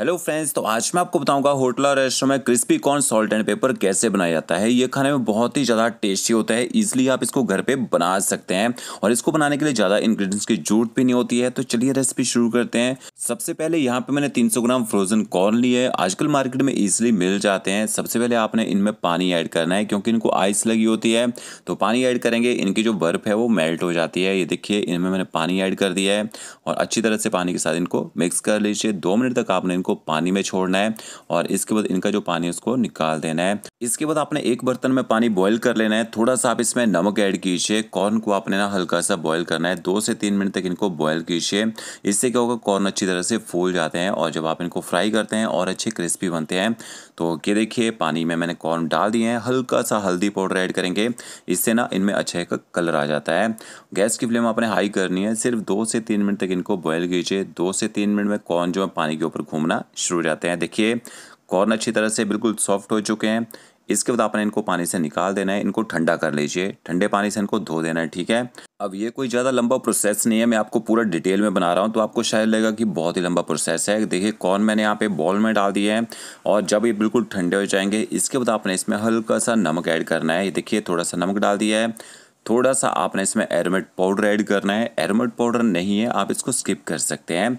hello friends तो आज मैं आपको बताऊंगा होटल और रेस्टोरेंट में crispy corn salt and pepper कैसे बनाया जाता है ये खाने में बहुत ही ज़्यादा टेस्टी होता है इजीली आप इसको घर पे बना सकते हैं और इसको बनाने के लिए ज़्यादा इंग्रेडिएंट्स की जरूरत भी नहीं होती है तो चलिए रेसिपी शुरू करते हैं सबसे पहले यहाँ पे मैंने तीन ग्राम फ्रोजन कॉर्न लिए आजकल मार्केट में ईजिली मिल जाते हैं सबसे पहले आपने इनमें पानी ऐड करना है क्योंकि इनको आइस लगी होती है तो पानी ऐड करेंगे इनकी जो बर्फ़ है वो मेल्ट हो जाती है ये देखिए इनमें मैंने पानी ऐड कर दिया है और अच्छी तरह से पानी के साथ इनको मिक्स कर लीजिए दो मिनट तक आपने इनको पानी में छोड़ना है और इसके बाद इनका जो पानी है उसको निकाल देना है इसके बाद आपने एक बर्तन में पानी बॉयल कर लेना है थोड़ा सा आप इसमें नमक ऐड कीजिए कॉर्न को आपने ना हल्का सा बॉयल करना है दो से तीन मिनट तक इनको बॉयल कीजिए इससे क्या होगा कॉर्न अच्छी तरह से फूल जाते हैं और जब आप इनको फ्राई करते हैं और अच्छे क्रिस्पी बनते हैं तो ये देखिए पानी में मैंने कॉर्न डाल दिए हैं हल्का सा हल्दी पाउडर ऐड करेंगे इससे ना इनमें अच्छे का कलर आ जाता है गैस की फ्लेम आपने हाई करनी है सिर्फ दो से तीन मिनट तक इनको बॉयल कीजिए दो से तीन मिनट में कॉर्न जो है पानी के ऊपर घूमना होना शुरू हो जाते हैं देखिए कॉर्न अच्छी तरह से बिल्कुल सॉफ्ट हो चुके हैं इसके बाद आपने इनको पानी से निकाल देना है इनको ठंडा कर लीजिए ठंडे पानी से इनको धो देना है ठीक है अब ये कोई ज़्यादा लंबा प्रोसेस नहीं है मैं आपको पूरा डिटेल में बना रहा हूँ तो आपको शायद लगेगा कि बहुत ही लंबा प्रोसेस है देखिए कॉर्न मैंने यहाँ पे बॉल में डाल दिए हैं और जब ये बिल्कुल ठंडे हो जाएंगे इसके बाद आपने इसमें हल्का सा नमक ऐड करना है ये देखिए थोड़ा सा नमक डाल दिया है थोड़ा सा आपने इसमें एरमेट पाउडर ऐड करना है एरमेट पाउडर नहीं है आप इसको स्किप कर सकते हैं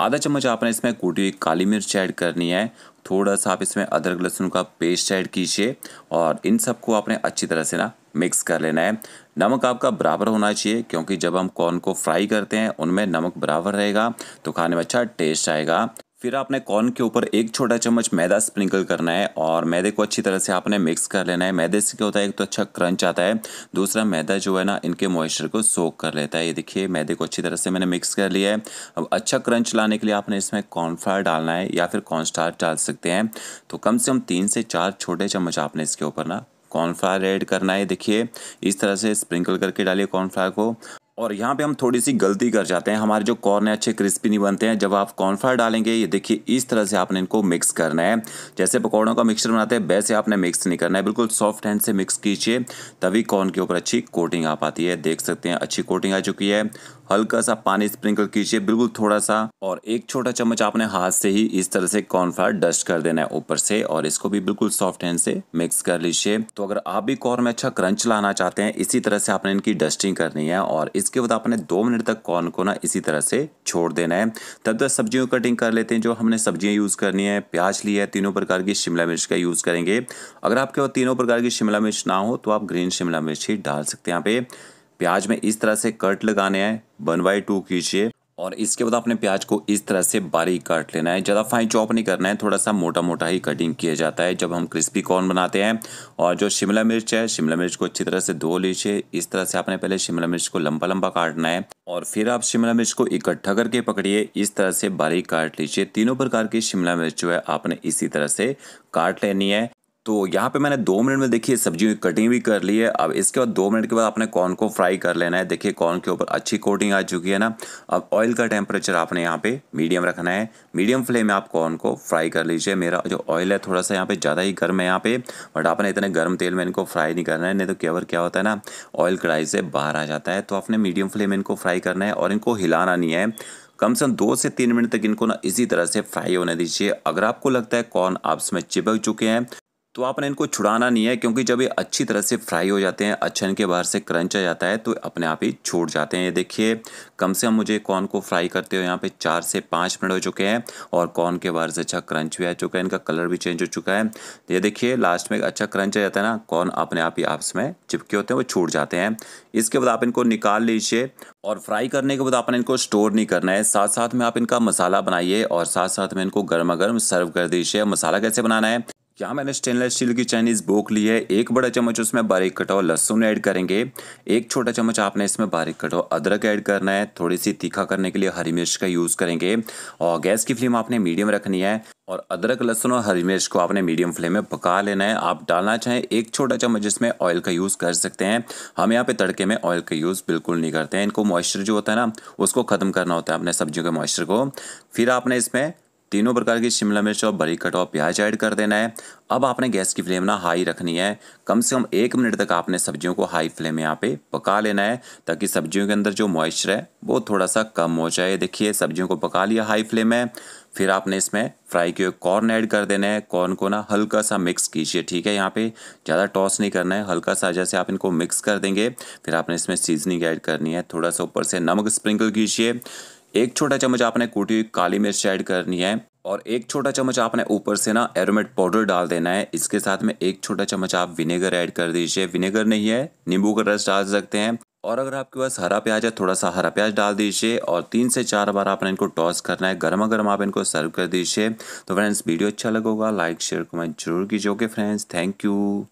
आधा चम्मच आपने इसमें कूटी हुई काली मिर्च ऐड करनी है थोड़ा सा आप इसमें अदरक लहसुन का पेस्ट ऐड कीजिए और इन सबको आपने अच्छी तरह से ना मिक्स कर लेना है नमक आपका बराबर होना चाहिए क्योंकि जब हम कॉर्न को फ्राई करते हैं उनमें नमक बराबर रहेगा तो खाने में अच्छा टेस्ट आएगा फिर आपने कॉर्न के ऊपर एक छोटा चम्मच मैदा स्प्रिंकल करना है और मैदे को अच्छी तरह से आपने मिक्स कर लेना है मैदे से क्या होता है एक तो अच्छा क्रंच आता है दूसरा मैदा जो है ना इनके मॉइस्चर को सोख कर लेता है ये देखिए मैदे को अच्छी तरह से मैंने मिक्स कर लिया है अब अच्छा क्रंच लाने के लिए आपने इसमें कॉर्नफ्लावर डालना है या फिर कॉर्नस्टार्च डाल सकते हैं तो कम से कम तीन से चार छोटे चम्मच आपने इसके ऊपर ना कॉर्नफ्लावर ऐड करना है देखिए इस तरह से स्प्रिंकल करके डालिए कॉर्नफ्लावर को और यहाँ पे हम थोड़ी सी गलती कर जाते हैं हमारे जो कॉर्न है अच्छे क्रिस्पी नहीं बनते हैं जब आप कॉर्नफ्लावर डालेंगे ये देखिए इस तरह से आपने इनको मिक्स करना है जैसे पकौड़ों का मिक्सचर बनाते हैं वैसे आपने मिक्स नहीं करना है बिल्कुल सॉफ्ट हैंड से मिक्स कीजिए तभी कॉर्न के ऊपर अच्छी कोटिंग आ पाती है देख सकते हैं अच्छी कोटिंग आ चुकी है हल्का सा पानी स्प्रिंकल कीजिए बिल्कुल थोड़ा सा और एक छोटा चम्मच आपने हाथ से ही इस तरह से कॉर्नफ्लावर डस्ट कर देना है ऊपर से और इसको भी बिल्कुल सॉफ्ट हैंड से मिक्स कर लीजिए तो अगर आप भी कॉर्न में अच्छा क्रंच लाना चाहते हैं इसी तरह से आपने इनकी डस्टिंग करनी है और इसके बाद आपने दो मिनट तक कॉर्न को ना इसी तरह से छोड़ देना है तब तक सब्जियों की कटिंग कर लेते हैं जो हमने सब्जियां यूज़ करनी है प्याज ली है तीनों प्रकार की शिमला मिर्च का यूज़ करेंगे अगर आपके पास तीनों प्रकार की शिमला मिर्च ना हो तो आप ग्रीन शिमला मिर्च ही डाल सकते हैं यहाँ पे प्याज में इस तरह से कट लगाने हैं वन बाई टू कीजिए और इसके बाद अपने प्याज को इस तरह से बारीक काट लेना है ज़्यादा फाइन चॉप नहीं करना है थोड़ा सा मोटा मोटा ही कटिंग किया जाता है जब हम क्रिस्पी कॉर्न बनाते हैं और जो शिमला मिर्च है शिमला मिर्च को अच्छी तरह से धो लीजिए इस तरह से आपने पहले शिमला मिर्च को लंबा लंबा काटना है और फिर आप शिमला मिर्च को इकट्ठा करके पकड़िए इस तरह से बारीक काट लीजिए तीनों प्रकार की शिमला मिर्च जो है आपने इसी तरह से काट लेनी है तो यहाँ पे मैंने दो मिनट में देखिए सब्जी की कटिंग भी कर ली है अब इसके बाद दो मिनट के बाद आपने कॉर्न को फ्राई कर लेना है देखिए कॉर्न के ऊपर अच्छी कोटिंग आ चुकी है ना अब ऑयल का टेम्परेचर आपने यहाँ पे मीडियम रखना है मीडियम फ्लेम में आप कॉर्न को फ्राई कर लीजिए मेरा जो ऑयल है थोड़ा सा यहाँ पे ज़्यादा ही गर्म है यहाँ पर बट आपने इतने गर्म तेल में इनको फ्राई नहीं करना है नहीं तो केवर क्या होता है ना ऑयल कढ़ाई से बाहर आ जाता है तो आपने मीडियम फ्लेम में इनको फ्राई करना है और इनको हिलाना नहीं है कम से कम दो से तीन मिनट तक इनको ना इसी तरह से फ्राई होने दीजिए अगर आपको लगता है कॉर्न आप इसमें चिपक चुके हैं तो आपने इनको छुड़ाना नहीं है क्योंकि जब ये अच्छी तरह से फ्राई हो जाते हैं अच्छा इनके बाहर से क्रंच आ जाता है तो अपने आप ही छूट जाते हैं ये देखिए कम से कम मुझे कॉर्न को फ्राई करते हुए यहाँ पे चार से पाँच मिनट हो चुके हैं और कॉर्न के बाहर से अच्छा क्रंच भी आ चुका है इनका कलर भी चेंज हो चुका है ये देखिए लास्ट में अच्छा क्रंच आ जाता है ना कॉर्न अपने आप ही आपस में चिपके होते हैं वो छूट जाते हैं इसके बाद आप इनको निकाल लीजिए और फ्राई करने के बाद आपने इनको स्टोर नहीं करना है साथ साथ में आप इनका मसाला बनाइए और साथ साथ में इनको गर्मा गर्म सर्व कर दीजिए मसाला कैसे बनाना है यहाँ मैंने स्टेनलेस स्टील की चाइनीज़ बोक ली है एक बड़ा चम्मच उसमें बारीक कटा हुआ लहसुन ऐड करेंगे एक छोटा चम्मच आपने इसमें बारीक कटा हुआ अदरक ऐड करना है थोड़ी सी तीखा करने के लिए हरी मिर्च का यूज़ करेंगे और गैस की फ्लेम आपने मीडियम रखनी है और अदरक लहसुन और हरी मिर्च को आपने मीडियम फ्लेम में पका लेना है आप डालना चाहें एक छोटा चम्मच इसमें ऑयल का यूज़ कर सकते हैं हम यहाँ पे तड़के में ऑयल का यूज़ बिल्कुल नहीं करते हैं इनको मॉइस्चर जो होता है ना उसको ख़त्म करना होता है अपने सब्जियों के मॉइस्चर को फिर आपने इसमें तीनों प्रकार की शिमला मिर्च और बरी कटा प्याज ऐड कर देना है अब आपने गैस की फ्लेम ना हाई रखनी है कम से कम एक मिनट तक आपने सब्जियों को हाई फ्लेम यहाँ पे पका लेना है ताकि सब्जियों के अंदर जो मॉइस्चर है वो थोड़ा सा कम हो जाए देखिए सब्जियों को पका लिया हाई फ्लेम में फिर आपने इसमें फ्राई किए कॉर्न ऐड कर देना है कॉर्न को ना हल्का सा मिक्स कीजिए ठीक है यहाँ पे ज़्यादा टॉस नहीं करना है हल्का सा जैसे आप इनको मिक्स कर देंगे फिर आपने इसमें सीजनिंग ऐड करनी है थोड़ा सा ऊपर से नमक स्प्रिंकल कीजिए एक छोटा चम्मच आपने कूटी हुई काली मिर्च ऐड करनी है और एक छोटा चम्मच आपने ऊपर से ना एरोमेट पाउडर डाल देना है इसके साथ में एक छोटा चम्मच आप विनेगर ऐड कर दीजिए विनेगर नहीं है नींबू का रस डाल सकते हैं और अगर आपके पास हरा प्याज है थोड़ा सा हरा प्याज डाल दीजिए और तीन से चार बार आपने इनको टॉस करना है गर्मा गर्म आप इनको सर्व कर दीजिए तो फ्रेंड्स वीडियो अच्छा लगेगा लाइक शेयर कमेंट जरूर कीजिए ओके फ्रेंड्स थैंक यू